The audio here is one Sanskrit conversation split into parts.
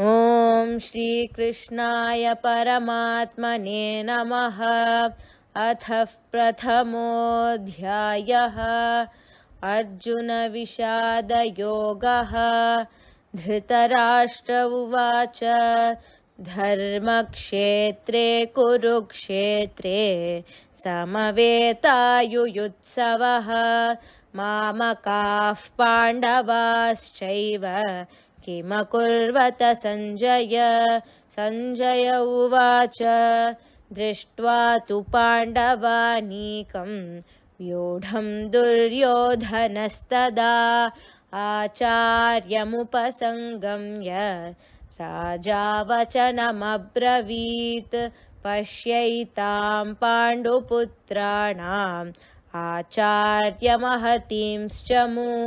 ॐ श्रीकृष्णाय परमात्मने नमः अथ प्रथमोऽध्यायः अर्जुनविषादयोगः धृतराष्ट्र उवाच धर्मक्षेत्रे कुरुक्षेत्रे समवेतायुयुत्सवः मामकाः पाण्डवाश्चैव किमकुर्वत सञ्जय सञ्जय उवाच दृष्ट्वा तु पाण्डवानीकं व्यूढं दुर्योधनस्तदा आचार्यमुपसङ्गम्य राजा वचनमब्रवीत् पश्यैतां पाण्डुपुत्राणाम् आचार्यमहतींश्च मूं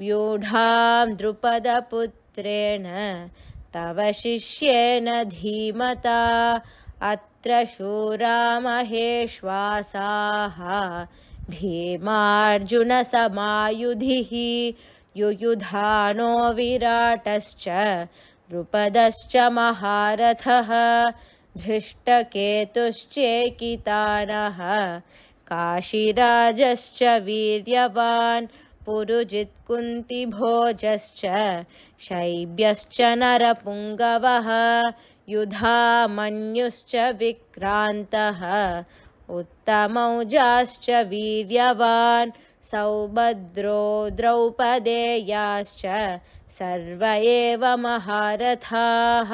व्यूढां द्रुपदपुत्र तव शिष्येन धीमता अत्र शूरामहेश्वासाः भीमार्जुनसमायुधिः युयुधानो विराटश्च नृपदश्च महारथः धृष्टकेतुश्चेकितानः काशीराजश्च वीर्यवान् पुरुजित्कुन्तिभोजश्च शैब्यश्च नरपुङ्गवः युधामन्युश्च विक्रान्तः उत्तमौजाश्च वीर्यवान् सौभद्रो द्रौपदेयाश्च सर्व एव महारथाः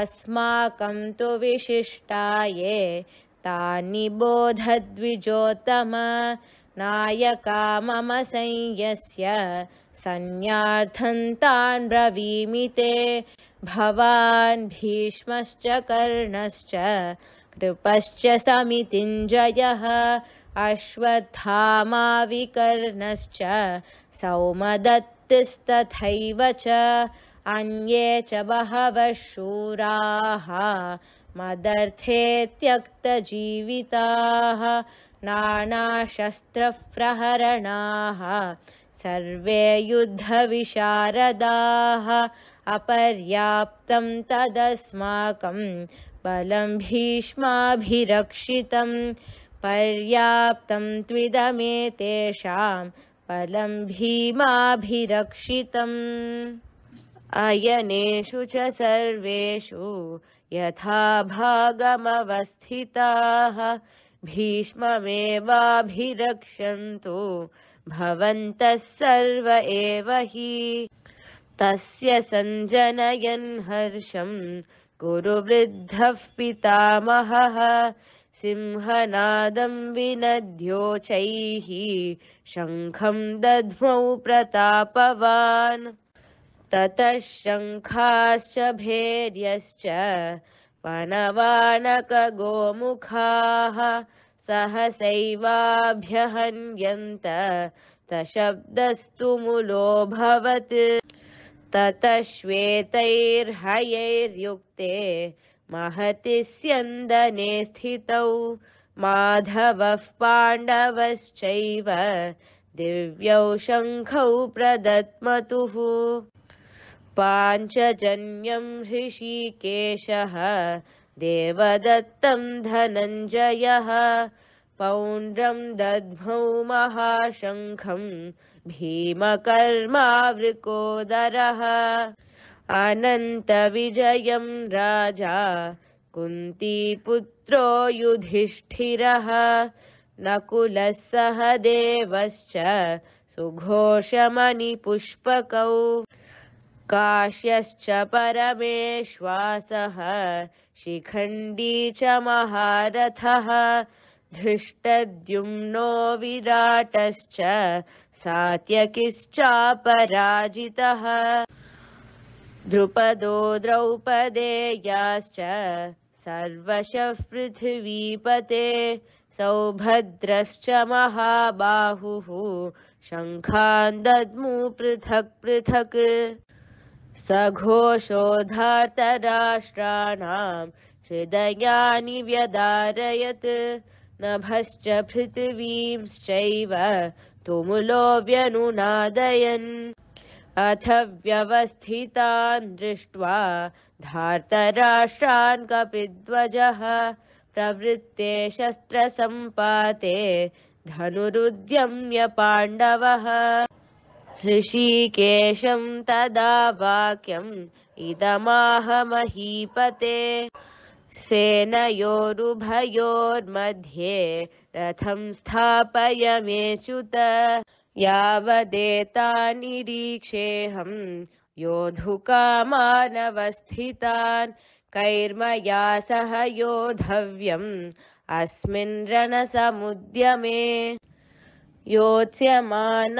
अस्माकं तु विशिष्टा ये तानि बोधद्विजोतम नायका मम संयस्य सन्न्यार्थन्तान् ब्रवीमि ते भवान् भीष्मश्च कर्णश्च कृपश्च समितिञ्जयः अश्वत्थामाविकर्णश्च सौमदत्तिस्तथैव च अन्ये च बहवः शूराः मदर्थे त्यक्तजीविताः नानाशस्त्रप्रहरणाः सर्वे युद्धविशारदाः अपर्याप्तं तदस्माकं बलं भीष्माभिरक्षितम् पर्याप्तं त्विदमेतेषां बलं भीमाभिरक्षितम् अयनेषु च सर्वेषु यथा भागमवस्थिताः भीष्ममेवाभिरक्षन्तु भवन्तः सर्व एव हि तस्य सञ्जनयन् हर्षं गुरुवृद्धः पितामहः सिंहनादं विनद्योचैः शङ्खं दध्वौ प्रतापवान् ततः शङ्खाश्च भैर्यश्च णवानकगोमुखाः सहसैवाभ्यहन्यन्ततशब्दस्तु मुलोऽभवत् ततश्वेतैर्हयैर्युक्ते महति स्यन्दने स्थितौ माधवः पाण्डवश्चैव दिव्यौ शङ्खौ प्रदत्मतुः पाञ्चजन्यं ऋषिकेशः देवदत्तं धनञ्जयः पौण्ड्रं दध्मौ महाशङ्खं भीमकर्मावृकोदरः अनन्तविजयं राजा कुन्तीपुत्रो युधिष्ठिरः सह देवश्च सुघोषमणिपुष्पकौ काश्यश्च परमेश्वासः शिखण्डी च महारथः धृष्टद्युम्नो विराटश्च सात्यकिश्चापराजितः द्रुपदो द्रौपदेयाश्च सर्वशः पृथिवीपते सौभद्रश्च महाबाहुः पृथक् पृथक् सघोषो धार्तराष्ट्राणां हृदयानि व्यधारयत् नभश्च पृथिवींश्चैव व्यनुनादयन् अथ व्यवस्थितान् दृष्ट्वा धार्तराष्ट्रान् कपिध्वजः प्रवृत्ते शस्त्रसम्पाते धनुरुद्यम्य पाण्डवः ऋषिकेशं तदा वाक्यम् इदमाहमहीपते सेनयोरुभयोर्मध्ये रथं स्थापय मेच्युत यावदेतानिरीक्षेऽहं योधुकामानवस्थितान् कैर्मया सह अस्मिन् रणसमुद्यमे योच्यमानानपेक्षेऽहं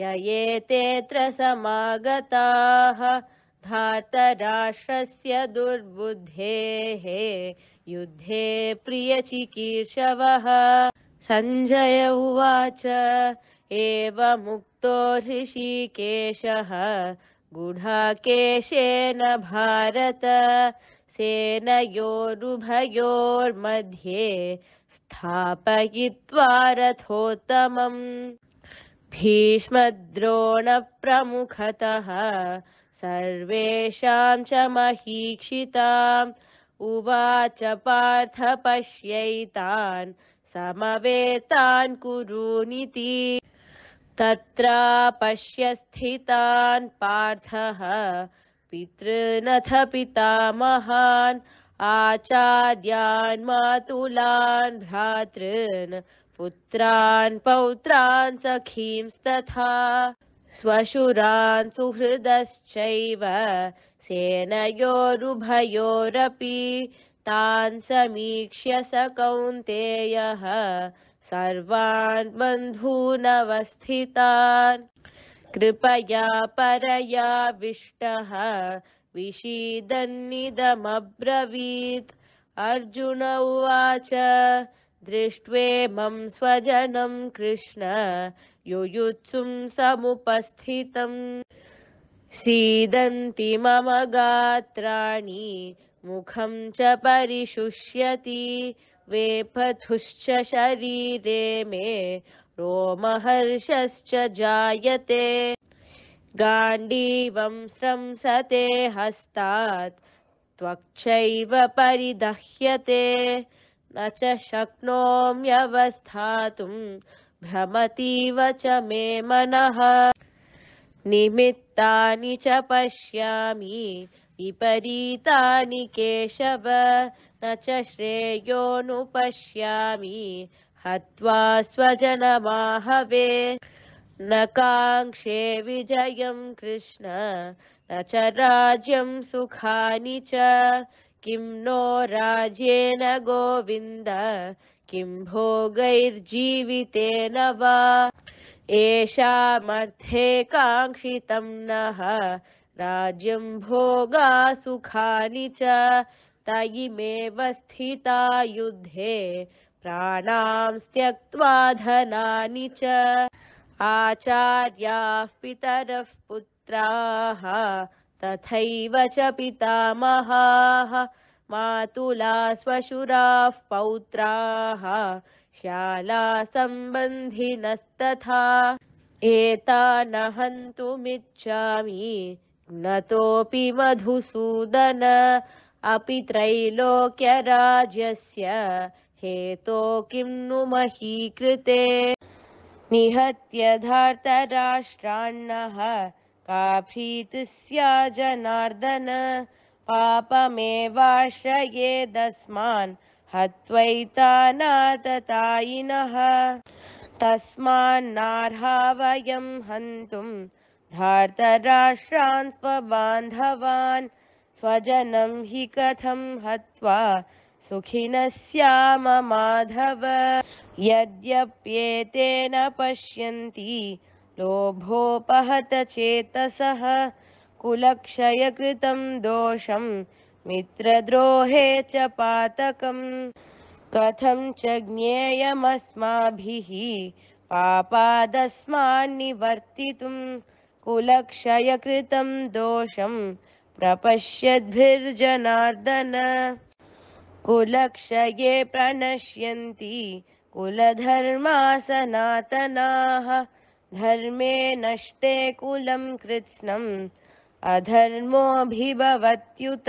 ययेतेऽत्र समागताः धातराष्ट्रस्य दुर्बुद्धेः युद्धे प्रियचिकीर्षवः सञ्जय उवाच एवमुक्तो ऋषिकेशः गुढाकेशेन भारत सेनयोरुभयोर्मध्ये स्थापयित्वा रथोत्तमम् भीष्मद्रोणप्रमुखतः सर्वेषां च महीक्षिताम् उवाच पार्थ पश्यैतान् समवेतान् कुरुनिति तत्रा पार्थः पितृनथ पितामहान् आचार्यान् मातुलान् भ्रातॄन् पुत्रान् पौत्रान् सखींस्तथा स्वशुरान् सुहृदश्चैव सेनयोरुभयोरपि तान् समीक्ष्य स कौन्तेयः सर्वान् बन्धूनवस्थितान् कृपया परया विष्टः विषीदन्निदमब्रवीत् अर्जुन उवाच दृष्ट्वेमं स्वजनं कृष्ण युयुत्सुं समुपस्थितं सीदन्ति मम गात्राणि मुखं च परिशुष्यति वेपथुश्च शरीरे मे रोमहर्षश्च जायते गाण्डीवं संसते हस्तात् त्वक्षैव परिदह्यते न च शक्नोम्यवस्थातुं भ्रमतीव च मे मनः निमित्तानि च पश्यामि विपरीतानि केशव न च श्रेयोनुपश्यामि हत्वा स्वजनमाहवे न काङ्क्षे विजयं कृष्ण न च राज्यं सुखानि च किं नो राज्येन गोविन्द किं भोगैर्जीवितेन वा एषामर्थे काङ्क्षितं नः राज्यं भोगा सुखानि च तयिमेव स्थिता युद्धे प्राणां त्यक्त्वा धनानि च आचार्याः पितरः पुत्राः तथैव च पितामहाः मातुला श्वशुराः पौत्राः शालासम्बन्धिनस्तथा एतानहन्तुमिच्छामि न ततोऽपि मधुसूदन अपि त्रैलोक्यराज्यस्य किं नु महीकृते निहत्य धार्तराष्ट्रान्नः काफीति स्या जनार्दन पापमेवाश्रयेदस्मान् हत्वैतानाततायिनः तस्मान्नार्हा वयं हन्तुं धार्तराष्ट्रान् स्वबान्धवान् स्वजनं हि कथं हत्वा सुखिनस्याममाधव यद्यप्येतेन पश्यन्ति लोभोपहत चेतसः कुलक्षयकृतं दोषं मित्रद्रोहे च पातकम् कथं च ज्ञेयमस्माभिः पापादस्मान्निवर्तितुं कुलक्षयकृतं दोषं प्रपश्यद्भिर्जनार्दन कुलक्षये प्रणश्यन्ति कुलधर्मा सनातनाः धर्मे नष्टे कुलं कृत्स्नम् अधर्मोऽभिभवत्युत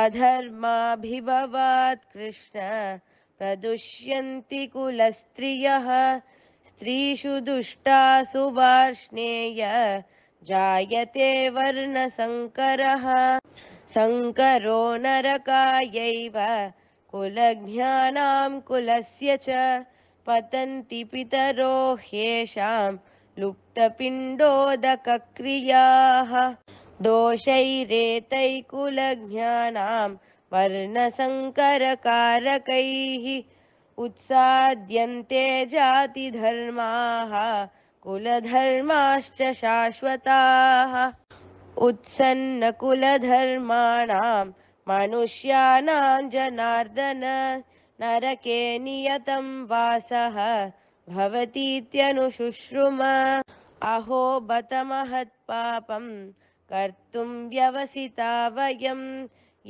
अधर्माभिभवात् कृष्ण प्रदुष्यन्ति कुलस्त्रियः स्त्रीषु दुष्टा सुवार्ष्णेय जायते वर्णशङ्करः शङ्करो नरकायैव कुलज्ञानां कुलस्य च पतन्ति पितरो ह्येषां लुप्तपिण्डोदकक्रियाः दोषैरेतैकुलज्ञानां वर्णशङ्करकारकैः उत्साद्यन्ते जातिधर्माः कुलधर्माश्च शाश्वताः उत्सन्नकुलधर्माणां मनुष्याणां जनार्दन नरके नियतं वासः भवतीत्यनुशुश्रुम अहो बतमहत्पापं कर्तुं व्यवसिता वयं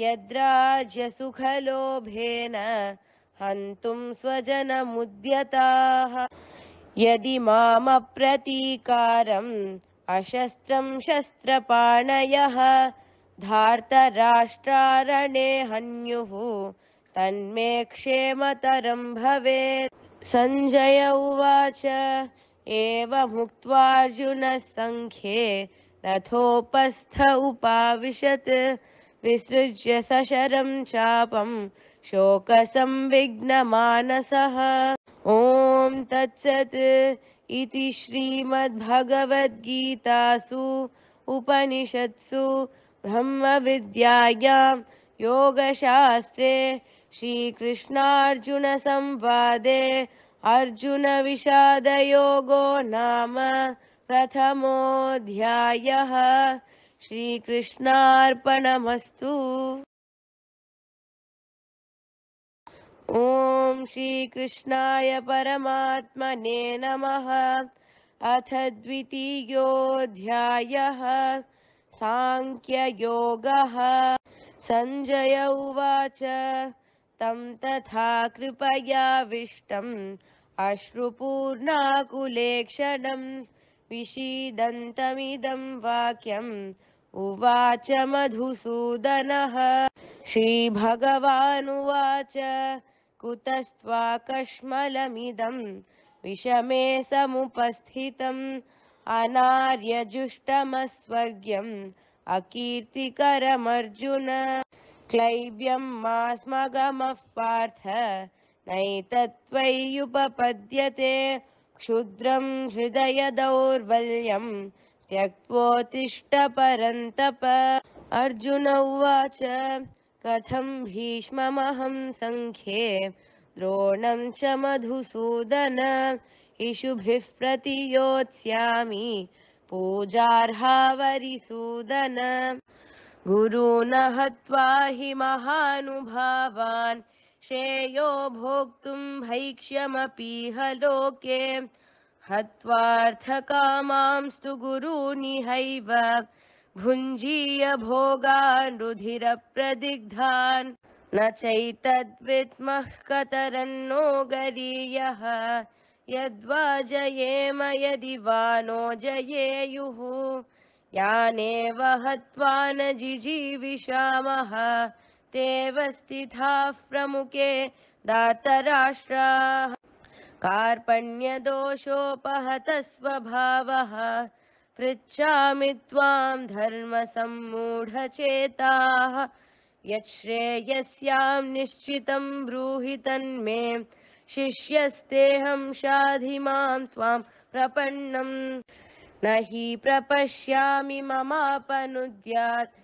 यद्राज्यसुखलोभेन हन्तुं स्वजनमुद्यताः यदि मामप्रतीकारम् अशस्त्रं शस्त्रपाणयः धार्तराष्ट्रारणे हन्युः तन्मे क्षेमतरं भवेत् सञ्जय उवाच एवमुक्त्वार्जुनसङ्ख्ये रथोपस्थ उपाविशत् विसृज्य सशरं चापं शोकसंविघ्नमानसः ॐ तत्सत् इति श्रीमद्भगवद्गीतासु उपनिषत्सु ब्रह्मविद्यायां योगशास्त्रे श्रीकृष्णार्जुनसंवादे अर्जुनविषादयोगो नाम प्रथमोऽध्यायः श्रीकृष्णार्पणमस्तु ॐ श्रीकृष्णाय परमात्मने नमः अथ द्वितीयोऽध्यायः साङ्ख्ययोगः सञ्जय उवाच तं तथा कृपयाविष्टम् अश्रुपूर्णाकुलेक्षणं विशीदन्तमिदं वाक्यम् उवाच मधुसूदनः श्रीभगवानुवाच कुतस्त्वाकश्मलमिदं विषमे समुपस्थितम् अनार्यजुष्टमस्वर्ग्यम् अकीर्तिकरमर्जुन स्मगमः पार्थ नैतत्त्वय्युपपद्यते क्षुद्रं हृदय दौर्बल्यं त्यक्त्वोत्तिष्ठपरन्तप अर्जुन उवाच कथं भीष्ममहं सङ्ख्ये द्रोणं च मधुसूदन इषुभिः प्रतियोत्स्यामि पूजार्हावरिसूदन गुरु न हत्वा हि महानुभावान् श्रेयो भोक्तुं भैक्ष्यमपीह लोके हत्वार्थकामांस्तु गुरूनि हैव भुञ्जीय भोगान् रुधिरप्रदिग्धान् न चैतद्वित्मः कतरन्नो गरीयः यद्वा जयेम यदि वा नो जयेयुः याने वहत्वा न जिजीविषामः ते वस्तिथाः प्रमुखे दातराष्ट्राः कार्पण्यदोषोपहतस्वभावः पृच्छामि त्वां धर्मसम्मूढचेताः यच्छ्रेयस्यां निश्चितं ब्रूहितन्मे शिष्यस्तेऽहं शाधि त्वां प्रपन्नं नहि प्रपश्यामि ममापनुद्यात्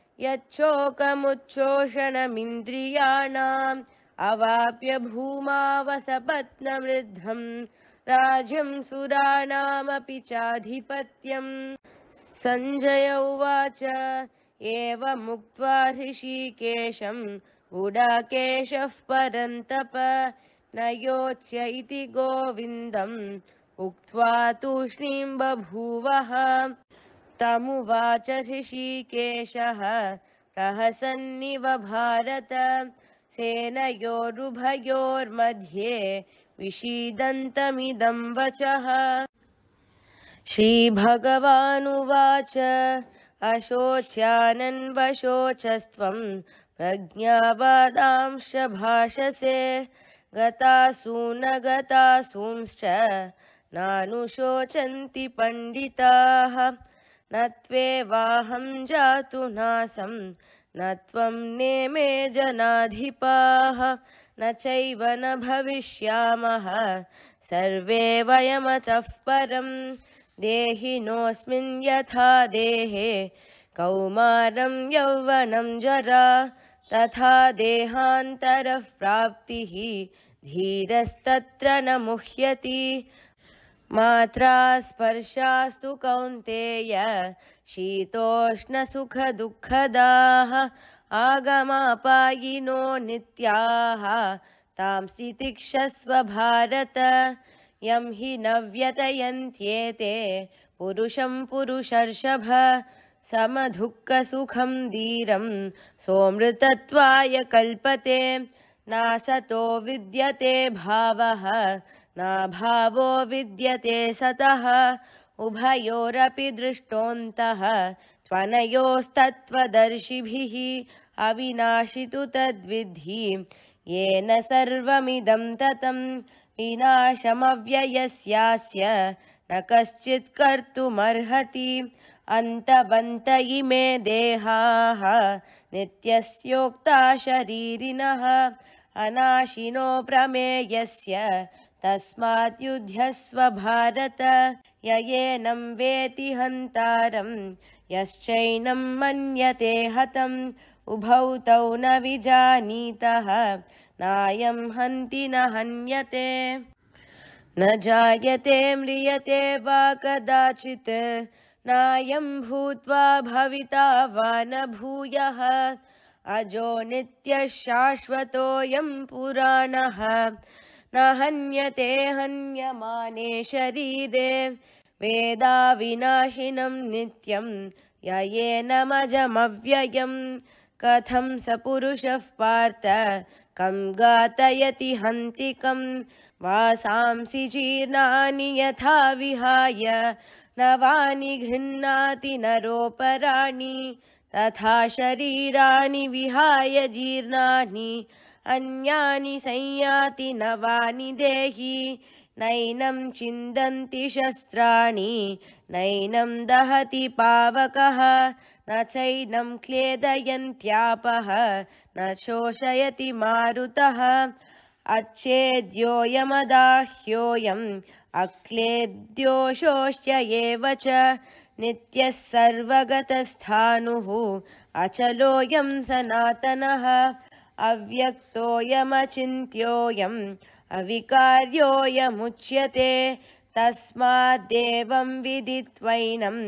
अवाप्य भूमावसपत्नवृद्धम् राज्यं सुराणामपि चाधिपत्यं सञ्जय उवाच एवमुक्त्वा ऋषिकेशम् उडाकेशः परन्तप न योच्य इति गोविन्दम् उक्त्वा तूष्णीं बभूवः तमुवाच ऋषिकेशः रहसन्निव भारत सेनयोरुभयोर्मध्ये विषीदन्तमिदं वचः श्रीभगवानुवाच अशोच्यानन्वशोचस्त्वं प्रज्ञावादांश्च भाषसे गतासू न गतासूंश्च नानुशोचन्ति पण्डिताः न त्वेवाहं जातुनासं न त्वं नेमे जनाधिपाः न चैव न भविष्यामः सर्वे वयमतः परं देहिनोऽस्मिन् यथा देहे कौमारं यौवनं जरा तथा प्राप्तिः धीरस्तत्र न मुह्यति मात्रा स्पर्शास्तु कौन्तेय शीतोष्णसुखदुःखदाः आगमापायिनो नित्याः तांसि भारत यं हि न पुरुषं पुरुषर्षभ समदुःखसुखं धीरं सोमृतत्वाय कल्पते नासतो विद्यते भावः नाभावो विद्यते सतः उभयोरपि दृष्टोऽन्तः त्वनयोस्तत्त्वदर्शिभिः अविनाशितु तद्विद्धि येन सर्वमिदं ततं विनाशमव्ययस्यास्य न कर्तुमर्हति अन्तवन्त इमे देहाः नित्यस्योक्ता शरीरिणः अनाशिनो प्रमेयस्य तस्मात् युध्यस्व भारत ययेनं वेति हन्तारम् यश्चैनं मन्यते हतम् उभौ तौ न विजानीतः नायं हन्ति न हन्यते न जायते म्रियते वा कदाचित् नायं भूत्वा भविता वा न भूयः अजो नित्यशाश्वतोऽयं पुराणः न हन्यते हन्यमाने शरीरे वेदाविनाशिनं नित्यं ययेन मजमव्ययं कथं स पुरुषः पार्थ कं गातयति हन्तिकं वासांसि जीर्णानि यथा विहाय नवानि गृह्णाति नरोपराणि तथा शरीराणि विहाय जीर्णानि अन्यानि संयाति नवानि देही नैनं चिन्दन्ति शस्त्राणि नैनं दहति पावकः न चैनं क्लेदयन्त्यापः न शोषयति मारुतः अच्छेद्योऽयमदाह्योऽयम् अक्लेद्योशोष्य एव च सर्वगतस्थानुः अचलोऽयं सनातनः अव्यक्तोऽयमचिन्त्योऽयम् अविकार्योऽयमुच्यते तस्माद्देवं विदित्वैनं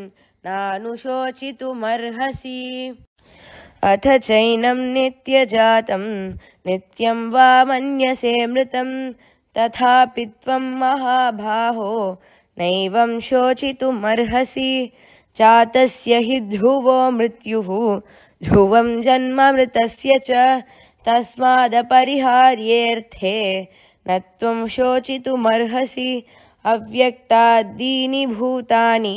नानुशोचितुमर्हसि अथ चैनं नित्यजातम् नित्यं वा मन्यसे मृतं तथापि त्वं महाभाहो नैवं शोचितुमर्हसि जातस्य हि ध्रुवो मृत्युः ध्रुवं जन्ममृतस्य च तस्मादपरिहार्येऽर्थे न त्वं शोचितुमर्हसि भूतानि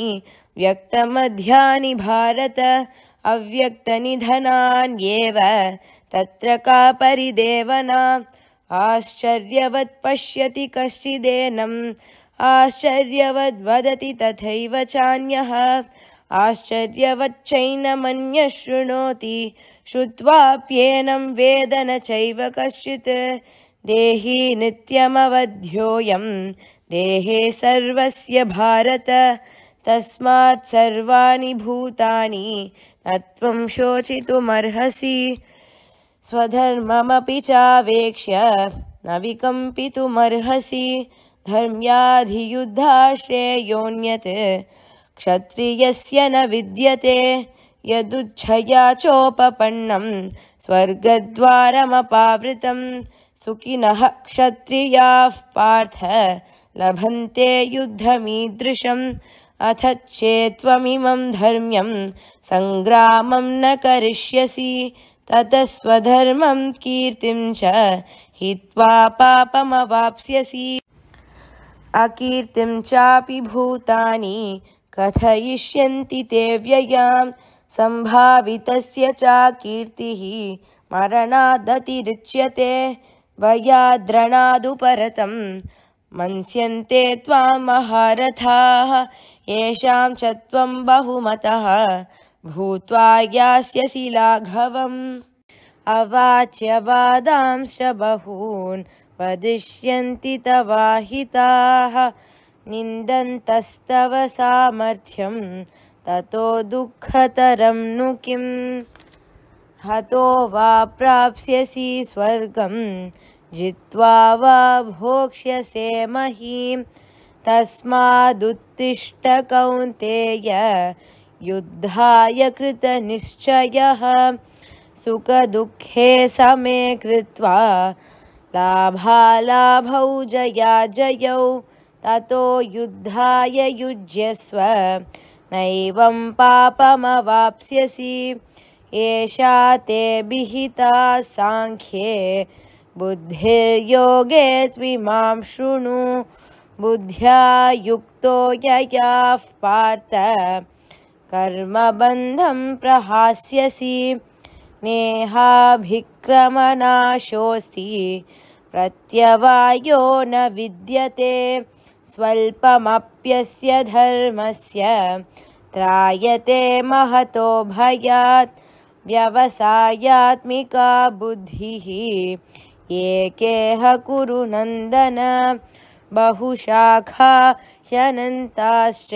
व्यक्तमध्यानि भारत अव्यक्तनिधनान्येव तत्र का परिदेवना आश्चर्यवत् पश्यति कश्चिदेनम् आश्चर्यवद्वदति तथैव चान्यः आश्चर्यवत् श्रुत्वाप्येनं वेद चैव कश्चित् देहि नित्यमवध्योऽयं देहे सर्वस्य भारत तस्मात् सर्वाणि भूतानि न त्वं शोचितुमर्हसि स्वधर्ममपि चावेक्ष्य न विकम्पितुमर्हसि धर्म्याधियुधाश्रेयोऽन्यत् क्षत्रियस्य न विद्यते यदुच्छया चोपपन्नं स्वर्गद्वारमपावृतम् सुखिनः क्षत्रियाः पार्थ लभन्ते युद्धमीदृशम् अथ चेत्त्वमिमं धर्म्यं सङ्ग्रामं न करिष्यसि ततः स्वधर्मं कीर्तिं च हित्वा पापमवाप्स्यसि अकीर्तिं चापि भूतानि कथयिष्यन्ति ते व्ययां सम्भावितस्य चाकीर्तिः मरणादतिरिच्यते वयाद्रणादुपरतं मन्स्यन्ते त्वां महारथाः येषां च त्वं बहुमतः भूत्वा यास्यसि लाघवम् अवाच्य बहून् वदिष्यन्ति तवाहिताः निन्दन्तस्तव सामर्थ्यं ततो दुःखतरं नु किम् हतो वा प्राप्स्यसि स्वर्गम् जित्वा वा भोक्ष्यसे महीं कौन्तेय युद्धाय कृतनिश्चयः सुखदुःखे समे कृत्वा लाभालाभौ जया जयौ ततो युद्धाय युज्यस्व नैवं पापमवाप्स्यसि एषा ते विहिता साङ्ख्ये बुद्धिर्योगे स्विमां शृणु बुद्ध्या युक्तो यया पार्थ कर्मबन्धं प्रहास्यसि नेहाभिक्रमनाशोऽस्ति प्रत्यवायो न विद्यते स्वल्पमप्यस्य धर्मस्य त्रायते महतो भयात् व्यवसायात्मिका बुद्धिः ये केह कुरुनन्दन बहुशाखा ह्यनन्ताश्च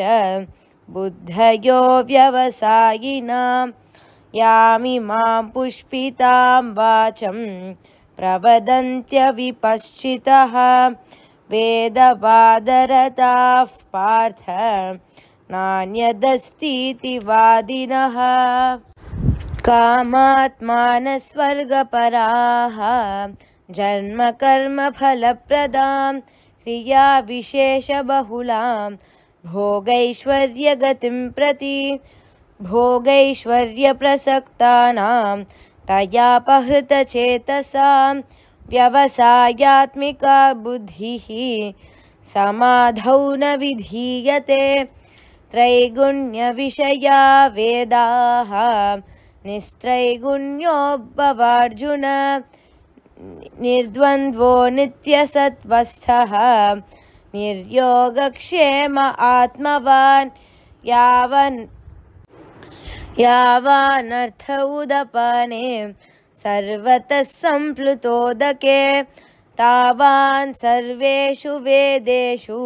बुद्धयो व्यवसायिनां मां पुष्पितां वाचं प्रवदन्त्यविपश्चितः वेदवादरताः पार्थ नान्यदस्तीति वादिनः कामात्मानस्वर्गपराः क्रिया विशेष जन्मकर्मफलप्रदां क्रियाविशेषबहुलां गति प्रति भोगैश्वर्यप्रसक्तानां तयापहृतचेतसां व्यवसायात्मिका बुद्धि समाधौ न विधीयते त्रैगुण्यविषया वेदाः निस्त्रैगुण्योऽब्बवार्जुन निर्द्वन्द्वो नित्यसत्त्वस्थः निर्योगक्षेम आत्मवान् यावन् यावानर्थ उदपाने सर्वतः सम्प्लुतोदके तावान् सर्वेषु वेदेषु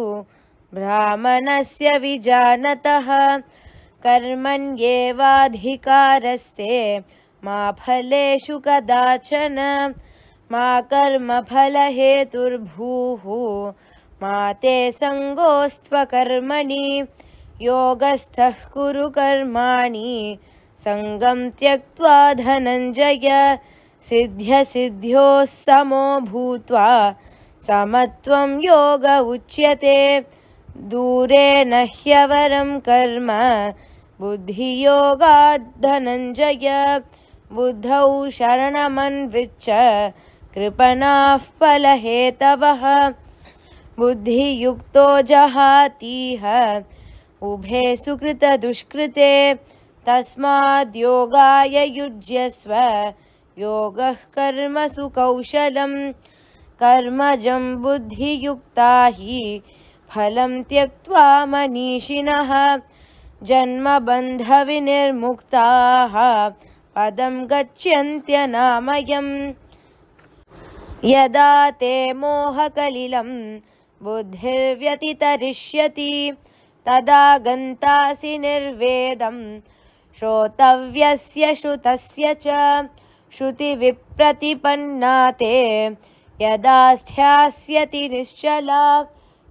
ब्राह्मणस्य विजानतः कर्मण्येवाधिकारस्ते मा फलेषु कदाचन मा हेतुर्भू मा ते सङ्गोऽस्त्वकर्मणि योगस्थ कुरु कर्माणि संगम त्यक्त्वा सिद्ध्य सिद्ध्यो समो भूत्वा समत्वं योग उच्यते दूरे कर्म बुद्धि कर्म धनंजय बुद्धौ शरणमन्विच्छ कृपणाः फलहेतवः बुद्धियुक्तो जहातीह उभे सुकृतदुष्कृते तस्माद्योगाय युज्यस्व योगः कर्मसु कौशलम् कर्मजं बुद्धियुक्ता हि फलं त्यक्त्वा मनीषिणः जन्मबन्धविनिर्मुक्ताः पदं गच्छन्त्यनामयम् यदा ते मोहकलिलं बुद्धिर्व्यतितरिष्यति तदा गन्तासि निर्वेदं श्रोतव्यस्य श्रुतस्य च श्रुतिविप्रतिपन्ना ते यदा स्थास्यति निश्चला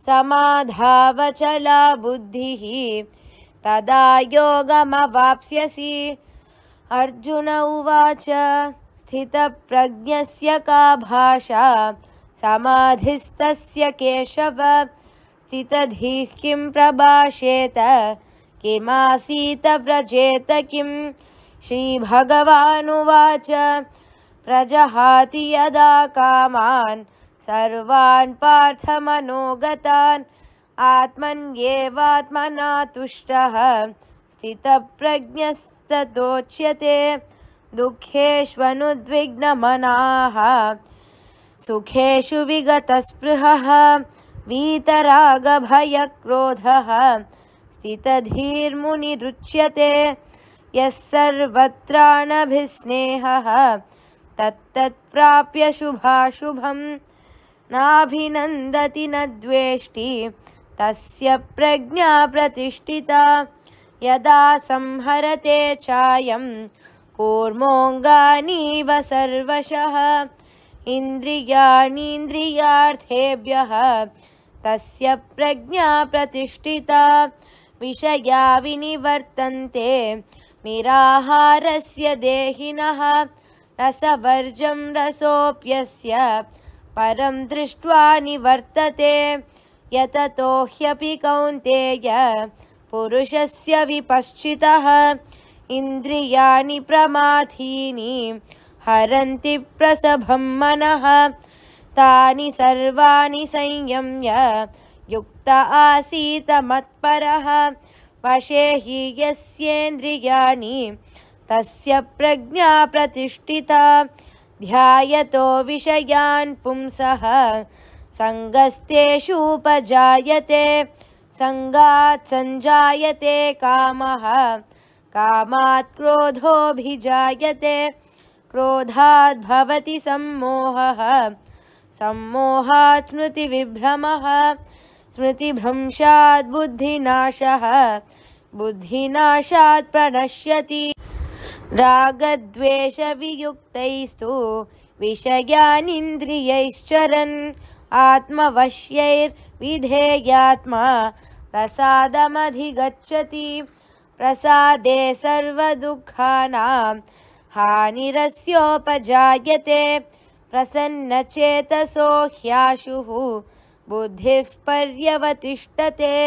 समाधावचला बुद्धिः तदा योगमवाप्स्यसि अर्जुन उवाच स्थितप्रज्ञस्य का भाषा समाधिस्तस्य केशव स्थितधीः किं प्रभाषेत किमासीत व्रजेत किं श्रीभगवानुवाच प्रजहाति यदा कामान् सर्वान् पार्थमनोगतान् आत्मन्येवात्मना तुष्टः स्थितप्रज्ञस्ततोच्यते दुःखेष्वनुद्विग्नमनाः सुखेषु विगतस्पृहः वीतरागभयक्रोधः स्थितधीर्मुनिरुच्यते यः सर्वत्रानभिस्नेहः तत्तत्प्राप्य शुभाशुभं नाभिनन्दति न द्वेष्टि तस्य प्रज्ञा प्रतिष्ठिता यदा संहरते चायं कूर्मोऽङ्गानीव सर्वशः इन्द्रियाणीन्द्रियार्थेभ्यः तस्य प्रज्ञा प्रतिष्ठिता विषया विनिवर्तन्ते निराहारस्य देहिनः रसवर्जं रसोऽप्यस्य परं दृष्ट्वा निवर्तते यततो ह्यपि कौन्तेय पुरुषस्य विपश्चितः इन्द्रियाणि प्रमाथीनि हरन्ति प्रसभं मनः तानि सर्वाणि संयम्य युक्त आसीत् मत्परः वशे हि यस्येन्द्रियाणि तस्य प्रज्ञा प्रतिष्ठिता ध्यायतो विषयान् पुंसः सङ्गस्तेषूपजायते सङ्गात् सञ्जायते कामः कामात् क्रोधोऽभिजायते क्रोधाद् भवति सम्मोहः सम्मोहात् स्मृतिविभ्रमः स्मृतिभ्रंशाद्बुद्धिनाशः बुद्धिनाशात् प्रणश्यति रागद्वेषवियुक्तैस्तु विषयानिन्द्रियैश्चरन् आत्मवश्यैर्विधेयात्मा प्रसादमधिगच्छति प्रसादे सर्वदुःखानां हानिरस्योपजायते प्रसन्नचेतसो ह्याशुः बुद्धिः पर्यवतिष्ठते